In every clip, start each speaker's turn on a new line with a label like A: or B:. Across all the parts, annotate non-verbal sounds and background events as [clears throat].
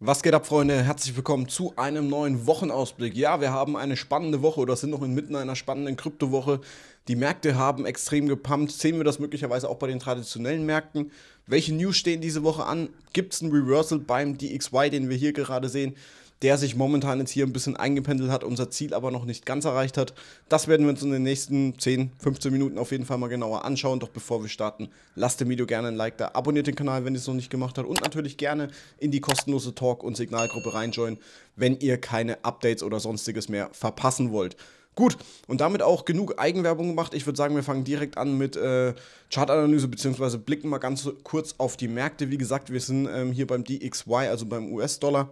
A: Was geht ab, Freunde? Herzlich willkommen zu einem neuen Wochenausblick. Ja, wir haben eine spannende Woche oder sind noch inmitten einer spannenden Kryptowoche. Die Märkte haben extrem gepumpt. Sehen wir das möglicherweise auch bei den traditionellen Märkten? Welche News stehen diese Woche an? Gibt es ein Reversal beim DXY, den wir hier gerade sehen? der sich momentan jetzt hier ein bisschen eingependelt hat, unser Ziel aber noch nicht ganz erreicht hat. Das werden wir uns in den nächsten 10, 15 Minuten auf jeden Fall mal genauer anschauen. Doch bevor wir starten, lasst dem Video gerne ein Like da, abonniert den Kanal, wenn ihr es noch nicht gemacht habt und natürlich gerne in die kostenlose Talk- und Signalgruppe reinjoinen, wenn ihr keine Updates oder sonstiges mehr verpassen wollt. Gut, und damit auch genug Eigenwerbung gemacht. Ich würde sagen, wir fangen direkt an mit äh, Chartanalyse beziehungsweise blicken mal ganz kurz auf die Märkte. Wie gesagt, wir sind ähm, hier beim DXY, also beim US-Dollar.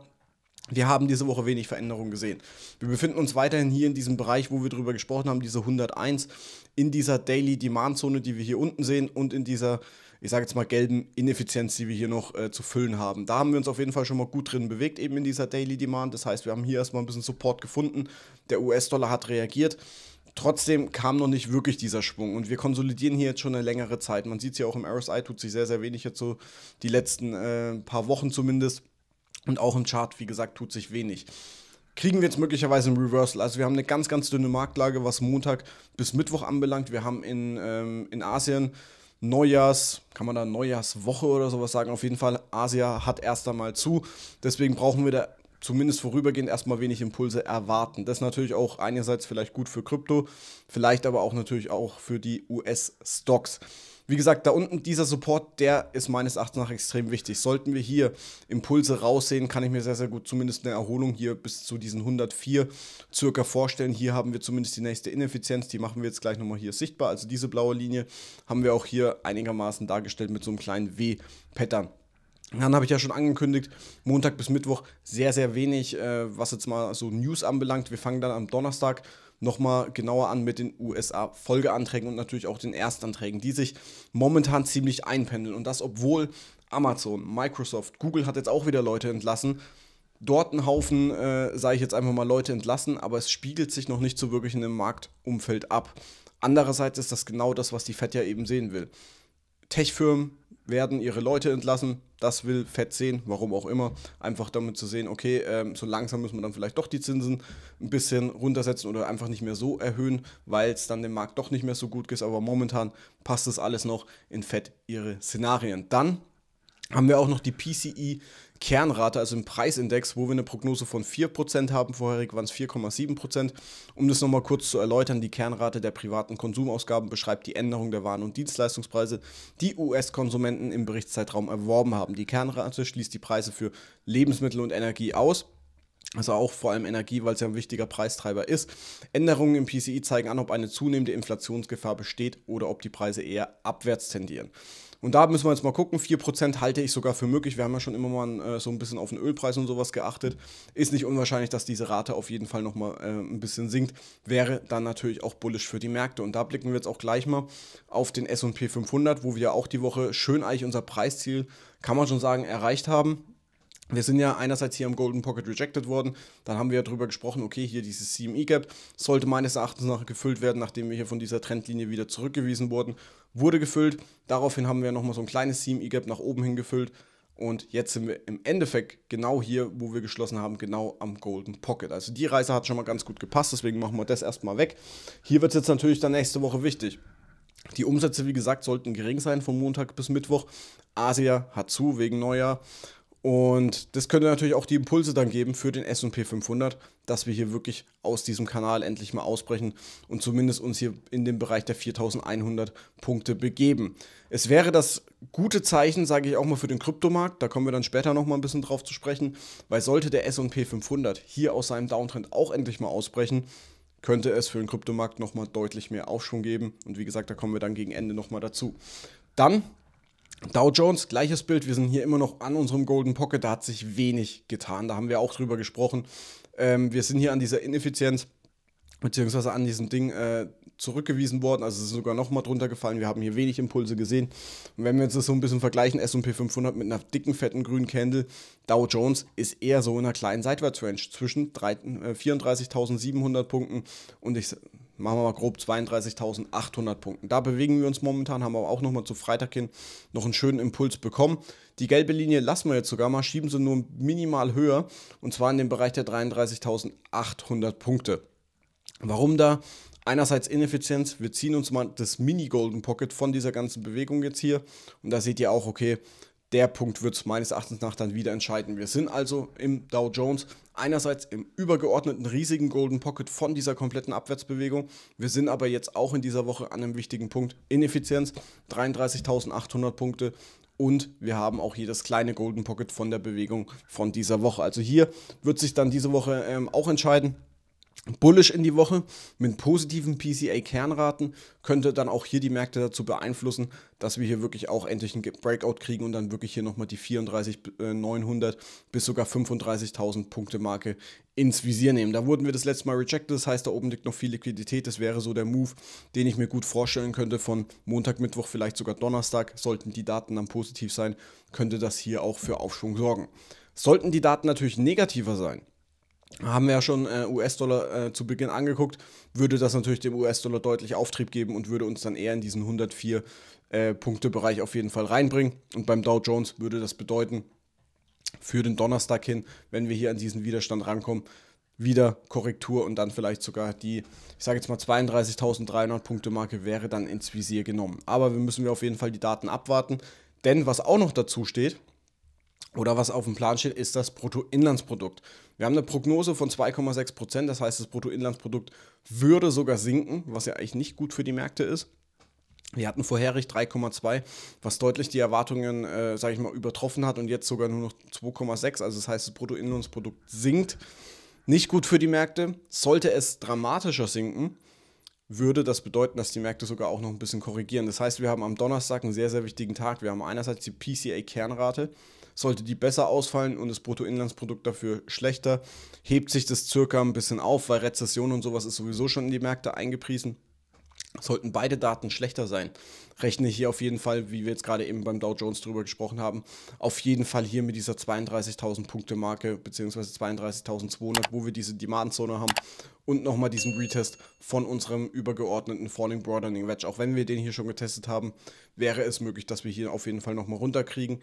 A: Wir haben diese Woche wenig Veränderungen gesehen. Wir befinden uns weiterhin hier in diesem Bereich, wo wir drüber gesprochen haben, diese 101, in dieser Daily Demand Zone, die wir hier unten sehen und in dieser, ich sage jetzt mal, gelben Ineffizienz, die wir hier noch äh, zu füllen haben. Da haben wir uns auf jeden Fall schon mal gut drin bewegt, eben in dieser Daily Demand. Das heißt, wir haben hier erstmal ein bisschen Support gefunden. Der US-Dollar hat reagiert trotzdem kam noch nicht wirklich dieser Schwung und wir konsolidieren hier jetzt schon eine längere Zeit. Man sieht es ja auch im RSI, tut sich sehr, sehr wenig jetzt so die letzten äh, paar Wochen zumindest. Und auch im Chart, wie gesagt, tut sich wenig. Kriegen wir jetzt möglicherweise ein Reversal. Also wir haben eine ganz, ganz dünne Marktlage, was Montag bis Mittwoch anbelangt. Wir haben in, ähm, in Asien Neujahrs, kann man da Neujahrswoche oder sowas sagen. Auf jeden Fall, Asia hat erst einmal zu. Deswegen brauchen wir da zumindest vorübergehend erstmal wenig Impulse erwarten. Das ist natürlich auch einerseits vielleicht gut für Krypto, vielleicht aber auch natürlich auch für die US-Stocks wie gesagt, da unten dieser Support, der ist meines Erachtens nach extrem wichtig. Sollten wir hier Impulse raussehen, kann ich mir sehr, sehr gut zumindest eine Erholung hier bis zu diesen 104 circa vorstellen. Hier haben wir zumindest die nächste Ineffizienz, die machen wir jetzt gleich nochmal hier sichtbar. Also diese blaue Linie haben wir auch hier einigermaßen dargestellt mit so einem kleinen W-Pattern. Dann habe ich ja schon angekündigt, Montag bis Mittwoch sehr, sehr wenig, äh, was jetzt mal so News anbelangt. Wir fangen dann am Donnerstag an nochmal genauer an mit den USA-Folgeanträgen und natürlich auch den Erstanträgen, die sich momentan ziemlich einpendeln. Und das, obwohl Amazon, Microsoft, Google hat jetzt auch wieder Leute entlassen. Dort einen Haufen, äh, sage ich jetzt einfach mal, Leute entlassen, aber es spiegelt sich noch nicht so wirklich in dem Marktumfeld ab. Andererseits ist das genau das, was die FED ja eben sehen will. Tech-Firmen werden ihre Leute entlassen, das will Fett sehen, warum auch immer. Einfach damit zu sehen, okay, ähm, so langsam müssen wir dann vielleicht doch die Zinsen ein bisschen runtersetzen oder einfach nicht mehr so erhöhen, weil es dann dem Markt doch nicht mehr so gut geht. Aber momentan passt das alles noch in Fett ihre Szenarien. Dann haben wir auch noch die PCI Kernrate, also im Preisindex, wo wir eine Prognose von 4% haben. Vorherig waren es 4,7%. Um das nochmal kurz zu erläutern, die Kernrate der privaten Konsumausgaben beschreibt die Änderung der Waren- und Dienstleistungspreise, die US-Konsumenten im Berichtszeitraum erworben haben. Die Kernrate schließt die Preise für Lebensmittel und Energie aus. Also auch vor allem Energie, weil es ja ein wichtiger Preistreiber ist. Änderungen im PCI e zeigen an, ob eine zunehmende Inflationsgefahr besteht oder ob die Preise eher abwärts tendieren. Und da müssen wir jetzt mal gucken. 4% halte ich sogar für möglich. Wir haben ja schon immer mal äh, so ein bisschen auf den Ölpreis und sowas geachtet. Ist nicht unwahrscheinlich, dass diese Rate auf jeden Fall nochmal äh, ein bisschen sinkt. Wäre dann natürlich auch bullisch für die Märkte. Und da blicken wir jetzt auch gleich mal auf den SP 500, wo wir ja auch die Woche schön eigentlich unser Preisziel, kann man schon sagen, erreicht haben wir sind ja einerseits hier am Golden Pocket rejected worden, dann haben wir ja drüber gesprochen, okay, hier dieses CME Gap sollte meines Erachtens nach gefüllt werden, nachdem wir hier von dieser Trendlinie wieder zurückgewiesen wurden, wurde gefüllt. Daraufhin haben wir nochmal so ein kleines CME Gap nach oben hin gefüllt und jetzt sind wir im Endeffekt genau hier, wo wir geschlossen haben, genau am Golden Pocket. Also die Reise hat schon mal ganz gut gepasst, deswegen machen wir das erstmal weg. Hier wird es jetzt natürlich dann nächste Woche wichtig. Die Umsätze, wie gesagt, sollten gering sein von Montag bis Mittwoch. Asia hat zu wegen Neujahr. Und das könnte natürlich auch die Impulse dann geben für den SP 500, dass wir hier wirklich aus diesem Kanal endlich mal ausbrechen und zumindest uns hier in den Bereich der 4100 Punkte begeben. Es wäre das gute Zeichen, sage ich auch mal, für den Kryptomarkt. Da kommen wir dann später nochmal ein bisschen drauf zu sprechen, weil sollte der SP 500 hier aus seinem Downtrend auch endlich mal ausbrechen, könnte es für den Kryptomarkt nochmal deutlich mehr Aufschwung geben. Und wie gesagt, da kommen wir dann gegen Ende nochmal dazu. Dann Dow Jones, gleiches Bild. Wir sind hier immer noch an unserem Golden Pocket. Da hat sich wenig getan. Da haben wir auch drüber gesprochen. Ähm, wir sind hier an dieser Ineffizienz bzw. an diesem Ding äh, zurückgewiesen worden. Also es ist sogar nochmal drunter gefallen. Wir haben hier wenig Impulse gesehen. Und wenn wir uns das so ein bisschen vergleichen, SP 500 mit einer dicken, fetten grünen Candle, Dow Jones ist eher so in einer kleinen Seitwärtsrange zwischen 34.700 äh, Punkten und ich machen wir mal grob 32.800 Punkten. Da bewegen wir uns momentan, haben aber auch nochmal zu Freitag hin noch einen schönen Impuls bekommen. Die gelbe Linie lassen wir jetzt sogar mal, schieben sie nur minimal höher und zwar in den Bereich der 33.800 Punkte. Warum da? Einerseits Ineffizienz, wir ziehen uns mal das Mini-Golden Pocket von dieser ganzen Bewegung jetzt hier und da seht ihr auch, okay, der Punkt wird es meines Erachtens nach dann wieder entscheiden. Wir sind also im Dow Jones einerseits im übergeordneten riesigen Golden Pocket von dieser kompletten Abwärtsbewegung. Wir sind aber jetzt auch in dieser Woche an einem wichtigen Punkt Ineffizienz, 33.800 Punkte und wir haben auch hier das kleine Golden Pocket von der Bewegung von dieser Woche. Also hier wird sich dann diese Woche ähm, auch entscheiden bullish in die Woche mit positiven PCA-Kernraten, könnte dann auch hier die Märkte dazu beeinflussen, dass wir hier wirklich auch endlich einen Breakout kriegen und dann wirklich hier nochmal die 34.900 äh, bis sogar 35.000 Punkte Marke ins Visier nehmen. Da wurden wir das letzte Mal rejected, das heißt, da oben liegt noch viel Liquidität. Das wäre so der Move, den ich mir gut vorstellen könnte von Montag, Mittwoch, vielleicht sogar Donnerstag. Sollten die Daten dann positiv sein, könnte das hier auch für Aufschwung sorgen. Sollten die Daten natürlich negativer sein, haben wir ja schon äh, US-Dollar äh, zu Beginn angeguckt, würde das natürlich dem US-Dollar deutlich Auftrieb geben und würde uns dann eher in diesen 104 äh, Punkte-Bereich auf jeden Fall reinbringen. Und beim Dow Jones würde das bedeuten, für den Donnerstag hin, wenn wir hier an diesen Widerstand rankommen, wieder Korrektur und dann vielleicht sogar die, ich sage jetzt mal 32.300 Punkte Marke wäre dann ins Visier genommen. Aber wir müssen wir auf jeden Fall die Daten abwarten, denn was auch noch dazu steht, oder was auf dem Plan steht, ist das Bruttoinlandsprodukt. Wir haben eine Prognose von 2,6 Prozent, das heißt, das Bruttoinlandsprodukt würde sogar sinken, was ja eigentlich nicht gut für die Märkte ist. Wir hatten vorherig 3,2, was deutlich die Erwartungen, äh, sage ich mal, übertroffen hat und jetzt sogar nur noch 2,6. Also das heißt, das Bruttoinlandsprodukt sinkt. Nicht gut für die Märkte. Sollte es dramatischer sinken, würde das bedeuten, dass die Märkte sogar auch noch ein bisschen korrigieren. Das heißt, wir haben am Donnerstag einen sehr, sehr wichtigen Tag. Wir haben einerseits die PCA-Kernrate. Sollte die besser ausfallen und das Bruttoinlandsprodukt dafür schlechter, hebt sich das circa ein bisschen auf, weil Rezession und sowas ist sowieso schon in die Märkte eingepriesen. Sollten beide Daten schlechter sein, rechne ich hier auf jeden Fall, wie wir jetzt gerade eben beim Dow Jones drüber gesprochen haben, auf jeden Fall hier mit dieser 32.000 Punkte Marke bzw. 32.200, wo wir diese Demandzone haben und nochmal diesen Retest von unserem übergeordneten Falling Broadening Wedge. Auch wenn wir den hier schon getestet haben, wäre es möglich, dass wir hier auf jeden Fall nochmal runterkriegen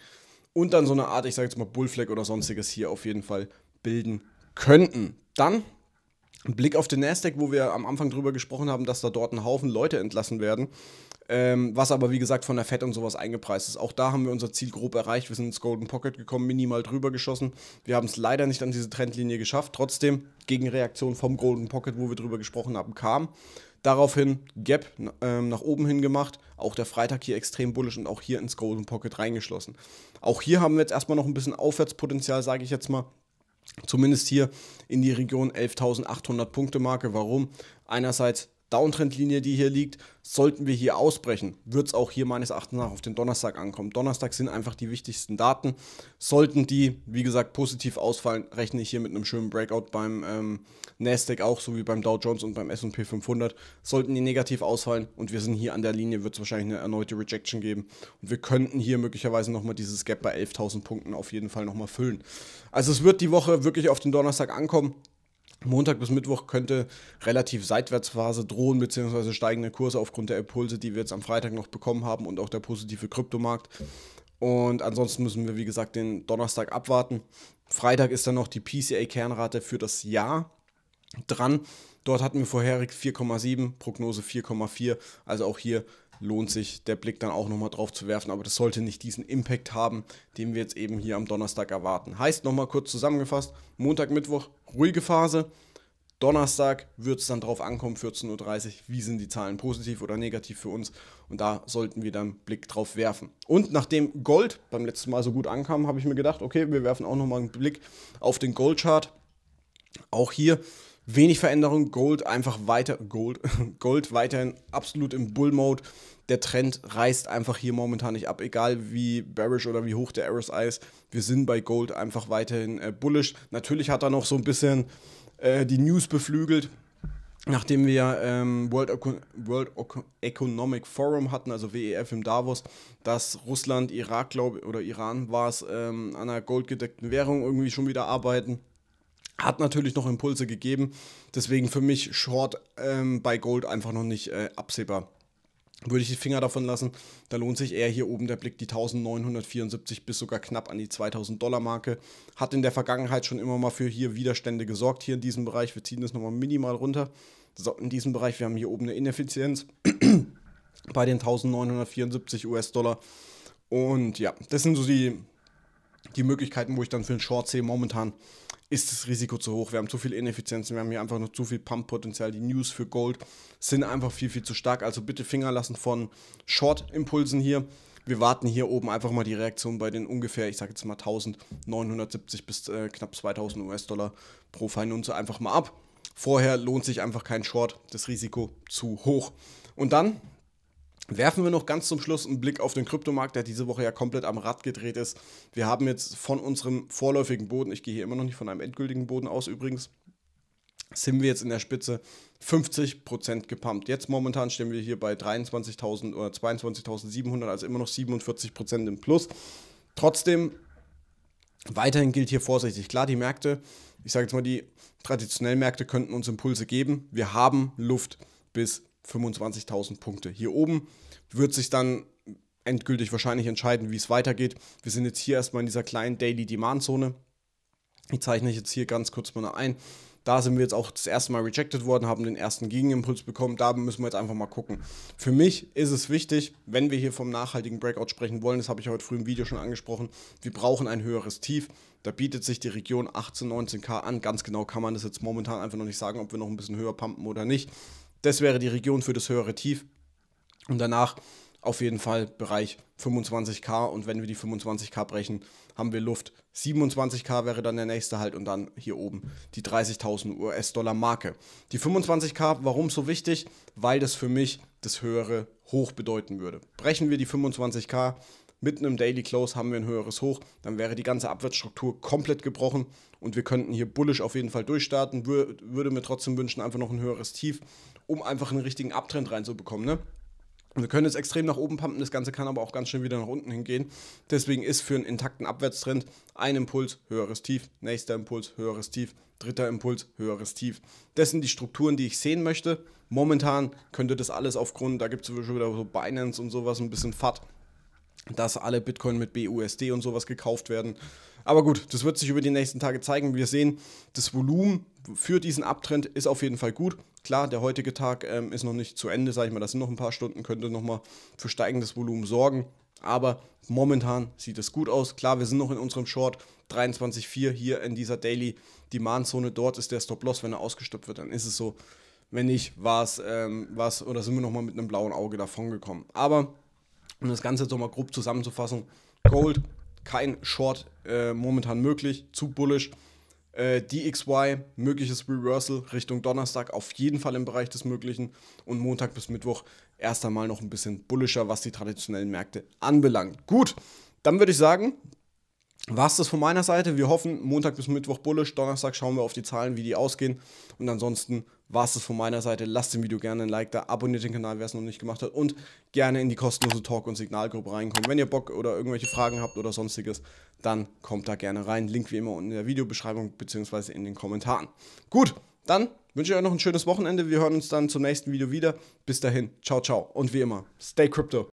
A: und dann so eine Art, ich sage jetzt mal Bullfleck oder sonstiges hier auf jeden Fall bilden könnten. Dann Blick auf den Nasdaq, wo wir am Anfang drüber gesprochen haben, dass da dort ein Haufen Leute entlassen werden, ähm, was aber wie gesagt von der Fed und sowas eingepreist ist. Auch da haben wir unser Ziel grob erreicht. Wir sind ins Golden Pocket gekommen, minimal drüber geschossen. Wir haben es leider nicht an diese Trendlinie geschafft. Trotzdem Gegenreaktion vom Golden Pocket, wo wir drüber gesprochen haben, kam. Daraufhin Gap ähm, nach oben hin gemacht. Auch der Freitag hier extrem bullisch und auch hier ins Golden Pocket reingeschlossen. Auch hier haben wir jetzt erstmal noch ein bisschen Aufwärtspotenzial, sage ich jetzt mal zumindest hier in die Region 11.800 Punkte Marke. Warum? Einerseits Downtrendlinie, die hier liegt, sollten wir hier ausbrechen. Wird es auch hier meines Erachtens nach auf den Donnerstag ankommen. Donnerstag sind einfach die wichtigsten Daten. Sollten die, wie gesagt, positiv ausfallen, rechne ich hier mit einem schönen Breakout beim ähm, Nasdaq auch, sowie beim Dow Jones und beim SP 500. Sollten die negativ ausfallen und wir sind hier an der Linie, wird es wahrscheinlich eine erneute Rejection geben. Und wir könnten hier möglicherweise nochmal dieses Gap bei 11.000 Punkten auf jeden Fall nochmal füllen. Also es wird die Woche wirklich auf den Donnerstag ankommen. Montag bis Mittwoch könnte relativ Seitwärtsphase drohen, beziehungsweise steigende Kurse aufgrund der Impulse, die wir jetzt am Freitag noch bekommen haben und auch der positive Kryptomarkt. Und ansonsten müssen wir, wie gesagt, den Donnerstag abwarten. Freitag ist dann noch die PCA-Kernrate für das Jahr dran. Dort hatten wir vorherig 4,7, Prognose 4,4. Also auch hier lohnt sich der Blick dann auch nochmal drauf zu werfen. Aber das sollte nicht diesen Impact haben, den wir jetzt eben hier am Donnerstag erwarten. Heißt nochmal kurz zusammengefasst, Montag, Mittwoch, ruhige Phase. Donnerstag wird es dann drauf ankommen, 14.30 Uhr, wie sind die Zahlen positiv oder negativ für uns. Und da sollten wir dann einen Blick drauf werfen. Und nachdem Gold beim letzten Mal so gut ankam, habe ich mir gedacht, okay, wir werfen auch nochmal einen Blick auf den Goldchart. Auch hier Wenig Veränderung, Gold einfach weiter, Gold, [laughs] Gold weiterhin absolut im Bull-Mode. Der Trend reißt einfach hier momentan nicht ab, egal wie bearish oder wie hoch der RSI ist. Wir sind bei Gold einfach weiterhin äh, bullish. Natürlich hat er noch so ein bisschen äh, die News beflügelt. Nachdem wir ähm, World, Econ World Economic Forum hatten, also WEF im Davos, dass Russland, Irak, glaube oder Iran war es, ähm, an einer goldgedeckten Währung irgendwie schon wieder arbeiten hat natürlich noch Impulse gegeben. Deswegen für mich Short ähm, bei Gold einfach noch nicht äh, absehbar. Würde ich die Finger davon lassen, da lohnt sich eher hier oben der Blick die 1974 bis sogar knapp an die 2000 Dollar Marke. Hat in der Vergangenheit schon immer mal für hier Widerstände gesorgt, hier in diesem Bereich. Wir ziehen das nochmal minimal runter. So, in diesem Bereich, wir haben hier oben eine Ineffizienz [clears throat] bei den 1974 US-Dollar. Und ja, das sind so die die Möglichkeiten, wo ich dann für einen Short sehe, momentan ist das Risiko zu hoch. Wir haben zu viel Ineffizienzen, wir haben hier einfach noch zu viel Pump-Potenzial. Die News für Gold sind einfach viel, viel zu stark. Also bitte Finger lassen von Short-Impulsen hier. Wir warten hier oben einfach mal die Reaktion bei den ungefähr, ich sage jetzt mal 1970 bis äh, knapp 2000 US-Dollar pro Feinunze einfach mal ab. Vorher lohnt sich einfach kein Short, das Risiko zu hoch. Und dann Werfen wir noch ganz zum Schluss einen Blick auf den Kryptomarkt, der diese Woche ja komplett am Rad gedreht ist. Wir haben jetzt von unserem vorläufigen Boden, ich gehe hier immer noch nicht von einem endgültigen Boden aus übrigens, sind wir jetzt in der Spitze 50% gepumpt. Jetzt momentan stehen wir hier bei 23.000 oder 22.700, also immer noch 47% im Plus. Trotzdem, weiterhin gilt hier vorsichtig. Klar, die Märkte, ich sage jetzt mal, die traditionellen Märkte könnten uns Impulse geben. Wir haben Luft bis 25.000 Punkte. Hier oben wird sich dann endgültig wahrscheinlich entscheiden, wie es weitergeht. Wir sind jetzt hier erstmal in dieser kleinen Daily Demand Zone. Ich zeichne jetzt hier ganz kurz mal ein. Da sind wir jetzt auch das erste Mal rejected worden, haben den ersten Gegenimpuls bekommen. Da müssen wir jetzt einfach mal gucken. Für mich ist es wichtig, wenn wir hier vom nachhaltigen Breakout sprechen wollen, das habe ich heute früh im Video schon angesprochen, wir brauchen ein höheres Tief. Da bietet sich die Region 18, 19k an. Ganz genau kann man das jetzt momentan einfach noch nicht sagen, ob wir noch ein bisschen höher pumpen oder nicht. Das wäre die Region für das höhere Tief. Und danach auf jeden Fall Bereich 25k. Und wenn wir die 25k brechen, haben wir Luft. 27k wäre dann der nächste Halt und dann hier oben die 30.000 US-Dollar Marke. Die 25k, warum so wichtig? Weil das für mich das höhere Hoch bedeuten würde. Brechen wir die 25k, mit einem Daily Close haben wir ein höheres Hoch, dann wäre die ganze Abwärtsstruktur komplett gebrochen und wir könnten hier bullish auf jeden Fall durchstarten. Wür würde mir trotzdem wünschen, einfach noch ein höheres Tief, um einfach einen richtigen Abtrend reinzubekommen. Ne? Wir können jetzt extrem nach oben pumpen, das Ganze kann aber auch ganz schön wieder nach unten hingehen. Deswegen ist für einen intakten Abwärtstrend ein Impuls, höheres Tief, nächster Impuls, höheres Tief, dritter Impuls, höheres Tief. Das sind die Strukturen, die ich sehen möchte. Momentan könnte das alles aufgrund, da gibt es schon wieder so Binance und sowas ein bisschen FAT, dass alle Bitcoin mit BUSD und sowas gekauft werden. Aber gut, das wird sich über die nächsten Tage zeigen. Wir sehen, das Volumen für diesen Abtrend ist auf jeden Fall gut. Klar, der heutige Tag ähm, ist noch nicht zu Ende, sage ich mal, das sind noch ein paar Stunden, könnte nochmal für steigendes Volumen sorgen. Aber momentan sieht es gut aus. Klar, wir sind noch in unserem Short 23,4 hier in dieser Daily Demand Zone. Dort ist der Stop-Loss, wenn er ausgestopft wird, dann ist es so. Wenn nicht, war es ähm, was oder sind wir nochmal mit einem blauen Auge davon gekommen. Aber um das Ganze jetzt nochmal grob zusammenzufassen: Gold, kein Short äh, momentan möglich, zu bullish. Äh, DXY, mögliches Reversal Richtung Donnerstag, auf jeden Fall im Bereich des Möglichen. Und Montag bis Mittwoch erst einmal noch ein bisschen bullischer, was die traditionellen Märkte anbelangt. Gut, dann würde ich sagen, war es das von meiner Seite. Wir hoffen, Montag bis Mittwoch bullisch, Donnerstag schauen wir auf die Zahlen, wie die ausgehen. Und ansonsten war es von meiner Seite. Lasst dem Video gerne ein Like da, abonniert den Kanal, wer es noch nicht gemacht hat und gerne in die kostenlose Talk- und Signalgruppe reinkommen. Wenn ihr Bock oder irgendwelche Fragen habt oder sonstiges, dann kommt da gerne rein. Link wie immer unten in der Videobeschreibung bzw. in den Kommentaren. Gut, dann wünsche ich euch noch ein schönes Wochenende. Wir hören uns dann zum nächsten Video wieder. Bis dahin, ciao, ciao und wie immer, stay crypto.